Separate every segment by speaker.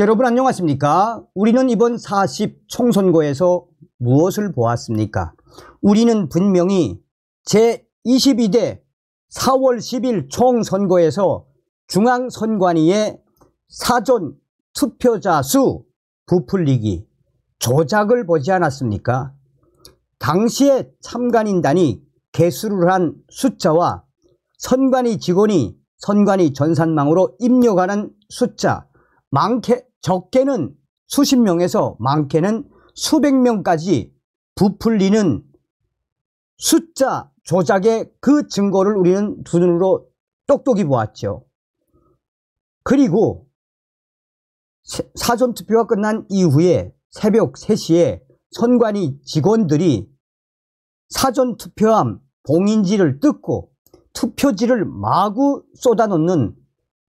Speaker 1: 여러분 안녕하십니까? 우리는 이번 40 총선거에서 무엇을 보았습니까? 우리는 분명히 제22대 4월 10일 총선거에서 중앙선관위의 사전 투표자 수 부풀리기 조작을 보지 않았습니까? 당시에 참관인단이 개수를 한 숫자와 선관위 직원이 선관위 전산망으로 입력하는 숫자 많게 적게는 수십 명에서 많게는 수백 명까지 부풀리는 숫자 조작의 그 증거를 우리는 두 눈으로 똑똑히 보았죠. 그리고 사전투표가 끝난 이후에 새벽 3시에 선관위 직원들이 사전투표함 봉인지를 뜯고 투표지를 마구 쏟아놓는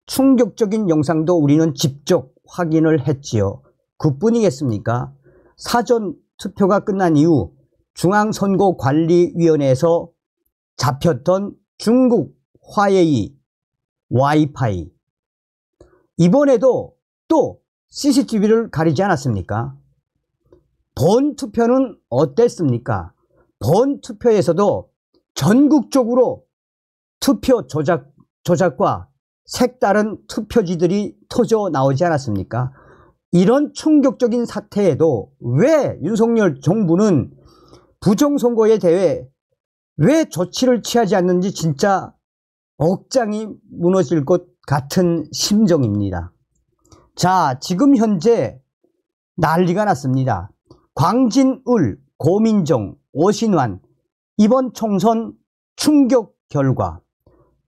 Speaker 1: 충격적인 영상도 우리는 직접 확인을 했지요. 그뿐이겠습니까? 사전 투표가 끝난 이후 중앙선거관리위원회에서 잡혔던 중국 화웨이 와이파이 이번에도 또 CCTV를 가리지 않았습니까? 본 투표는 어땠습니까? 본 투표에서도 전국적으로 투표 조작, 조작과 색다른 투표지들이 터져 나오지 않았습니까? 이런 충격적인 사태에도 왜 윤석열 정부는 부정선거에 대해 왜 조치를 취하지 않는지 진짜 억장이 무너질 것 같은 심정입니다. 자, 지금 현재 난리가 났습니다. 광진울 고민정, 오신환 이번 총선 충격 결과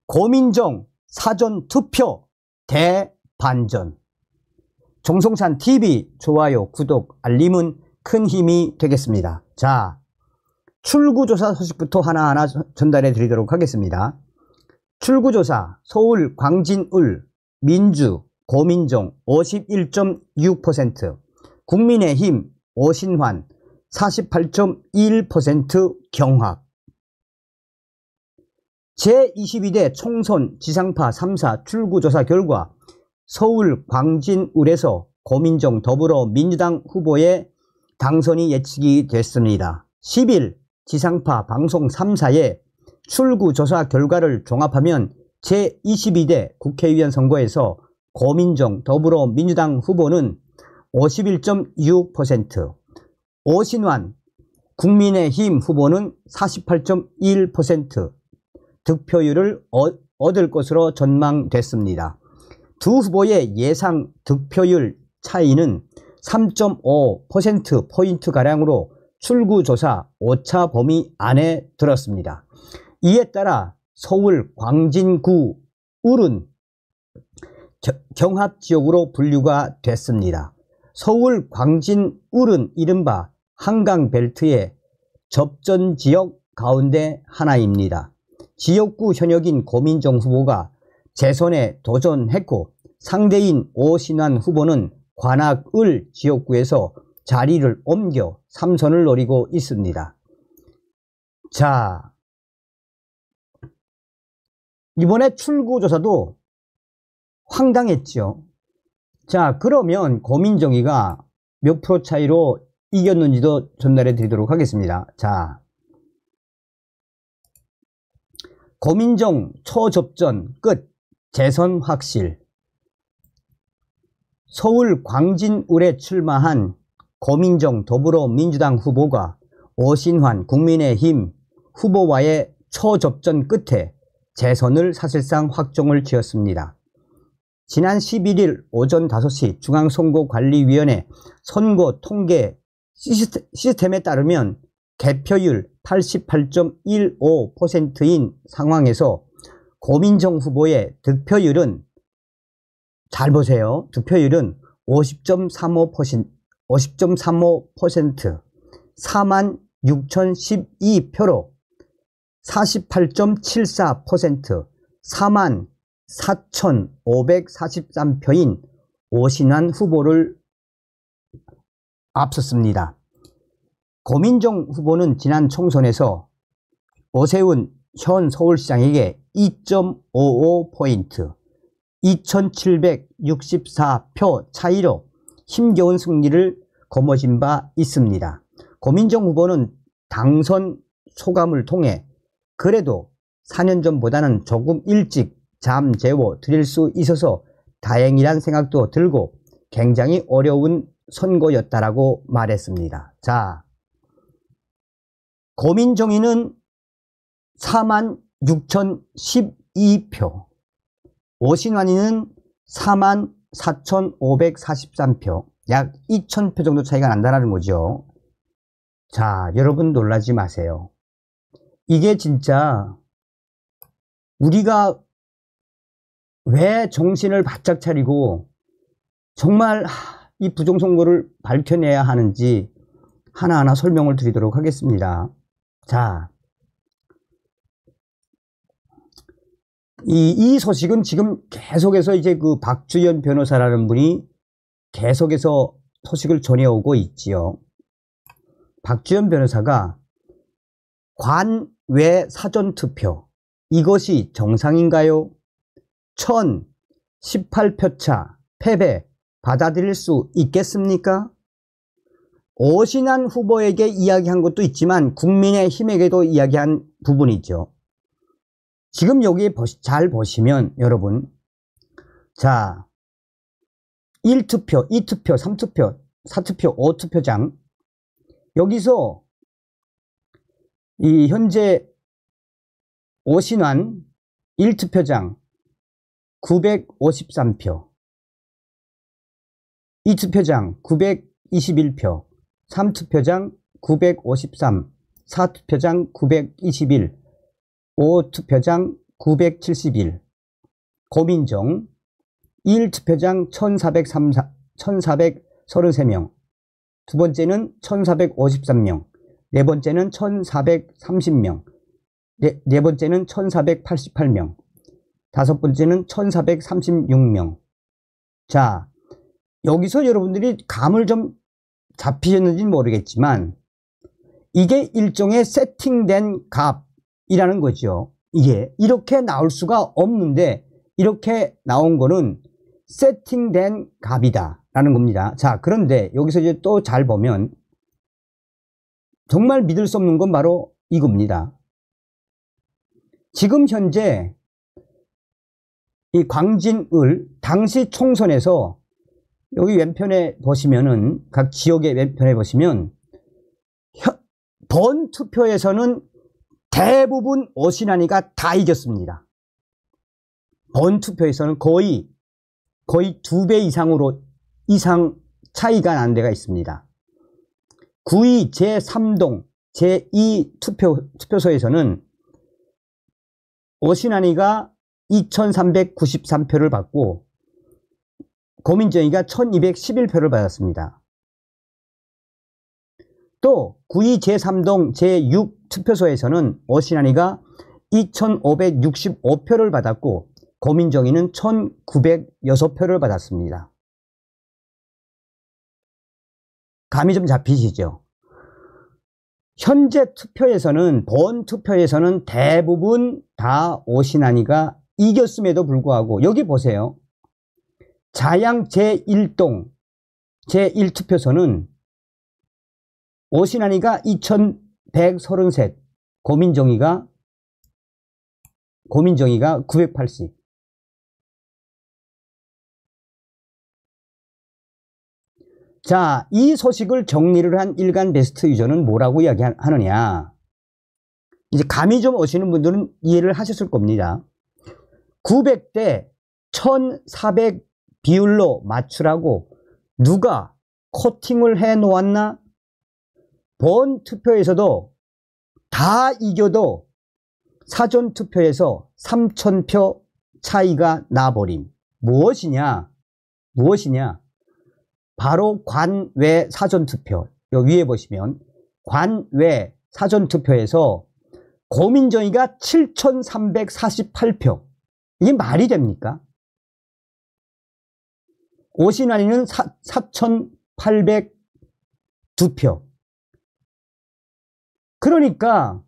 Speaker 1: 고민정, 사전투표 대반전 종성산 TV 좋아요, 구독, 알림은 큰 힘이 되겠습니다. 자, 출구조사 소식부터 하나하나 전달해 드리도록 하겠습니다. 출구조사 서울 광진을 민주 고민정 51.6% 국민의힘 오신환 48.1% 경합 제22대 총선 지상파 3사 출구조사 결과 서울 광진울에서 고민정 더불어민주당 후보의 당선이 예측이 됐습니다. 10일 지상파 방송 3사의 출구조사 결과를 종합하면 제22대 국회의원 선거에서 고민정 더불어민주당 후보는 51.26%, 오신환 국민의힘 후보는 48.1%, 득표율을 얻을 것으로 전망됐습니다. 두 후보의 예상 득표율 차이는 3.5%포인트가량으로 출구조사 오차 범위 안에 들었습니다. 이에 따라 서울 광진구 울은 경합지역으로 분류가 됐습니다. 서울 광진 울은 이른바 한강벨트의 접전지역 가운데 하나입니다. 지역구 현역인 고민정 후보가 재선에 도전했고 상대인 오신환 후보는 관악을 지역구에서 자리를 옮겨 3선을 노리고 있습니다. 자, 이번에 출구조사도 황당했죠. 자, 그러면 고민정이가 몇 프로 차이로 이겼는지도 전달해 드리도록 하겠습니다. 자, 고민정 초접전 끝 재선 확실 서울 광진울에 출마한 고민정 더불어민주당 후보가 오신환 국민의힘 후보와의 초접전 끝에 재선을 사실상 확정을 지었습니다. 지난 11일 오전 5시 중앙선거관리위원회 선거 통계 시스템에 따르면 개표율 88.15%인 상황에서 고민정 후보의 득표율은 잘 보세요. 득표율은 50.35% 4만 6,012표로 48.74% 4만 4,543표인 오신환 후보를 앞섰습니다. 고민정 후보는 지난 총선에서 오세훈 현 서울시장에게 2.55포인트 2764표 차이로 힘겨운 승리를 거머쥔 바 있습니다. 고민정 후보는 당선 소감을 통해 그래도 4년 전보다는 조금 일찍 잠 재워 드릴 수 있어서 다행이란 생각도 들고 굉장히 어려운 선거였다라고 말했습니다. 자, 고민정이는 4만 6,012표, 오신환이는 4만 4,543표, 약 2,000표 정도 차이가 난다는 거죠. 자, 여러분 놀라지 마세요. 이게 진짜 우리가 왜 정신을 바짝 차리고 정말 이 부정선거를 밝혀내야 하는지 하나하나 설명을 드리도록 하겠습니다. 자, 이, 이 소식은 지금 계속해서 이제 그 박주연 변호사라는 분이 계속해서 소식을 전해오고 있지요. 박주연 변호사가 관외 사전투표 이것이 정상인가요? 1018표차 패배 받아들일 수 있겠습니까? 오신환 후보에게 이야기한 것도 있지만 국민의힘에게도 이야기한 부분이죠. 지금 여기 잘 보시면 여러분 자 1투표, 2투표, 3투표, 4투표, 5투표장 여기서 이 현재 오신환
Speaker 2: 1투표장 953표
Speaker 1: 2투표장 921표 3투표장 953, 4투표장 921, 5투표장 971, 고민정 1투표장 1433명, 1 4 3 3두 번째는 1453명, 네 번째는 1430명, 네, 네 번째는 1488명, 다섯 번째는 1436명. 자, 여기서 여러분들이 감을 좀 잡히셨는지는 모르겠지만 이게 일종의 세팅된 값이라는 거죠 이게 이렇게 나올 수가 없는데 이렇게 나온 거는 세팅된 값이다 라는 겁니다 자 그런데 여기서 이제 또 잘 보면 정말 믿을 수 없는 건 바로 이겁니다 지금 현재 이 광진을 당시 총선에서 여기 왼편에 보시면은 각 지역의 왼편에 보시면 본 투표에서는 대부분 오신환이가 다 이겼습니다. 본 투표에서는 거의 거의 두 배 이상으로 이상 차이가 난 데가 있습니다. 9위 제3동 제2 투표 투표소에서는 오신환이가 2,393표를 받고 고민정이가 1211표를 받았습니다. 또 구이 제3동 제6 투표소에서는 오신환이가 2565표를 받았고 고민정이는 1906표를 받았습니다.
Speaker 2: 감이 좀 잡히시죠?
Speaker 1: 현재 투표에서는 본 투표에서는 대부분 다 오신환이가 이겼음에도 불구하고 여기 보세요. 자양 제1동 제1투표소는 오신환이가
Speaker 2: 2133, 고민정이가 고민정이가 980
Speaker 1: 자, 이 소식을 정리를 한 일간 베스트 유저는 뭐라고 이야기하느냐. 이제 감이 좀 오시는 분들은 이해를 하셨을 겁니다. 900대 1400 비율로 맞추라고 누가 코팅을 해 놓았나? 본 투표에서도 다 이겨도 사전 투표에서 3천표 차이가 나버림. 무엇이냐? 무엇이냐? 바로 관외 사전 투표. 여기 위에 보시면 관외 사전 투표에서 고민정의가 7,348표. 이게 말이 됩니까?
Speaker 2: 오신환이는 4,802표. 그러니까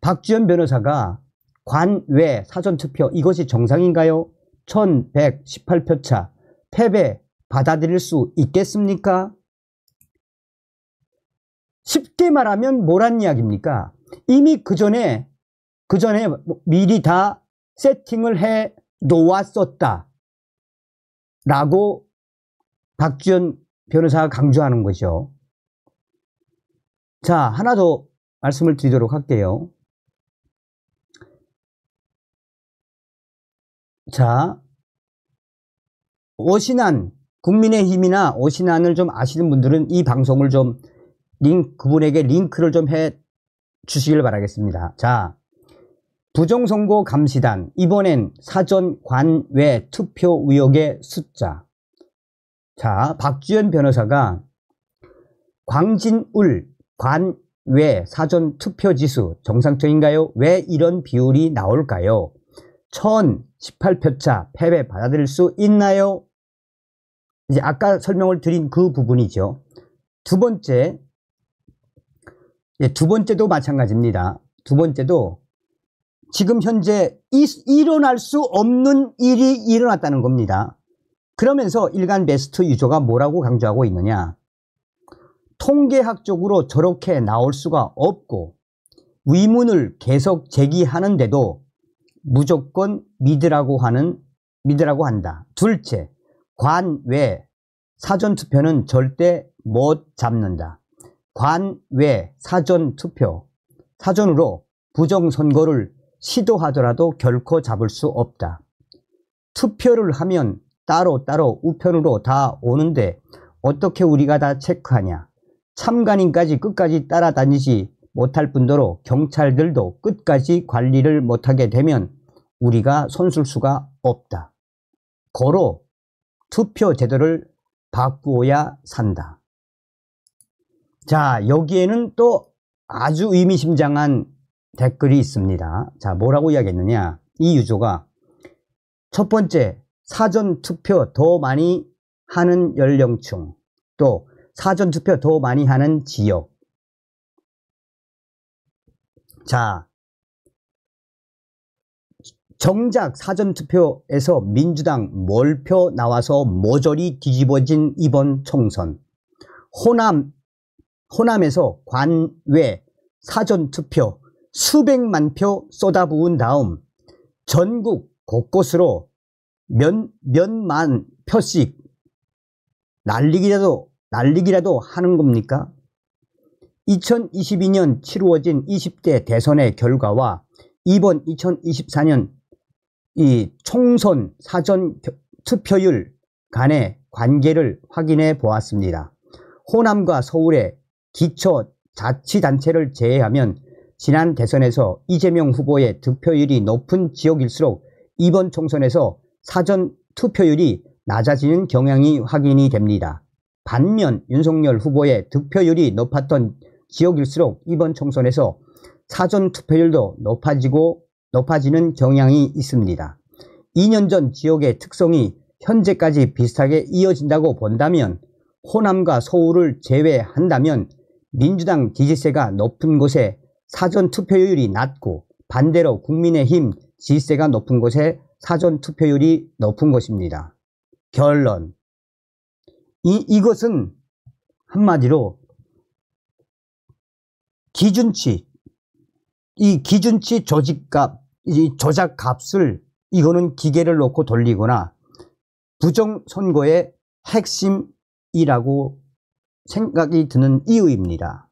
Speaker 2: 박지현 변호사가
Speaker 1: 관외 사전 투표 이것이 정상인가요? 1118표 차 패배 받아들일 수 있겠습니까? 쉽게 말하면 뭐란 이야기입니까? 이미 그 전에 그 전에 미리 다 세팅을 해 놓았었다. 라고 박지원 변호사가 강조하는 거죠.
Speaker 2: 자, 하나 더 말씀을 드리도록 할게요. 자,
Speaker 1: 오신안 국민의힘이나 오신안을좀 아시는 분들은 이 방송을 좀링 그분에게 링크를 좀 해 주시길 바라겠습니다. 자, 부정선거 감시단 이번엔 사전 관외 투표 의혹의 숫자 자 박주현 변호사가 광진울 관외 사전 투표 지수 정상적인가요? 왜 이런 비율이 나올까요? 1018표차 패배 받아들일 수 있나요? 이제 아까 설명을 드린 그 부분이죠. 두 번째, 예, 두 번째도 마찬가지입니다. 두 번째도 지금 현재 일어날 수 없는 일이 일어났다는 겁니다. 그러면서 일간 베스트 유저가 뭐라고 강조하고 있느냐. 통계학적으로 저렇게 나올 수가 없고 의문을 계속 제기하는데도 무조건 믿으라고 하는 믿으라고 한다. 둘째, 관외 사전 투표는 절대 못 잡는다. 관외 사전 투표 사전으로 부정 선거를 시도하더라도 결코 잡을 수 없다. 투표를 하면 따로따로 따로 우편으로 다 오는데 어떻게 우리가 다 체크하냐. 참관인까지 끝까지 따라다니지 못할 뿐더러 경찰들도 끝까지 관리를 못하게 되면 우리가 손쓸 수가 없다. 고로 투표 제도를 바꾸어야 산다. 자 여기에는 또 아주 의미심장한 댓글이 있습니다. 자, 뭐라고 이야기했느냐. 이 유저가 첫 번째, 사전 투표 더 많이 하는 연령층, 또 사전 투표 더 많이 하는 지역. 자, 정작 사전투표에서 민주당 몰표 나와서 모조리 뒤집어진 이번 총선. 호남, 호남에서 관외 사전투표 수백만 표 쏟아부은 다음 전국 곳곳으로 몇, 몇만 표씩 날리기라도, 날리기라도 하는 겁니까? 2022년 치루어진 20대 대선의 결과와 이번 2024년 이 총선 사전 투표율 간의 관계를 확인해 보았습니다. 호남과 서울의 기초 자치단체를 제외하면 지난 대선에서 이재명 후보의 득표율이 높은 지역일수록 이번 총선에서 사전 투표율이 낮아지는 경향이 확인이 됩니다. 반면 윤석열 후보의 득표율이 높았던 지역일수록 이번 총선에서 사전 투표율도 높아지고 높아지는 경향이 있습니다. 2년 전 지역의 특성이 현재까지 비슷하게 이어진다고 본다면 호남과 서울을 제외한다면 민주당 지지세가 높은 곳에 사전 투표율이 낮고 반대로 국민의힘 질세가 높은 곳에 사전 투표율이 높은 것입니다. 결론. 이, 이것은 한마디로 기준치, 이 기준치 조직값, 이 조작값을 이거는 기계를 놓고 돌리거나 부정선거의 핵심이라고 생각이 드는 이유입니다.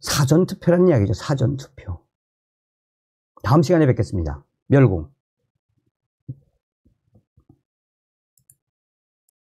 Speaker 1: 사전투표라는 이야기죠. 사전투표.
Speaker 2: 다음 시간에 뵙겠습니다. 멸공.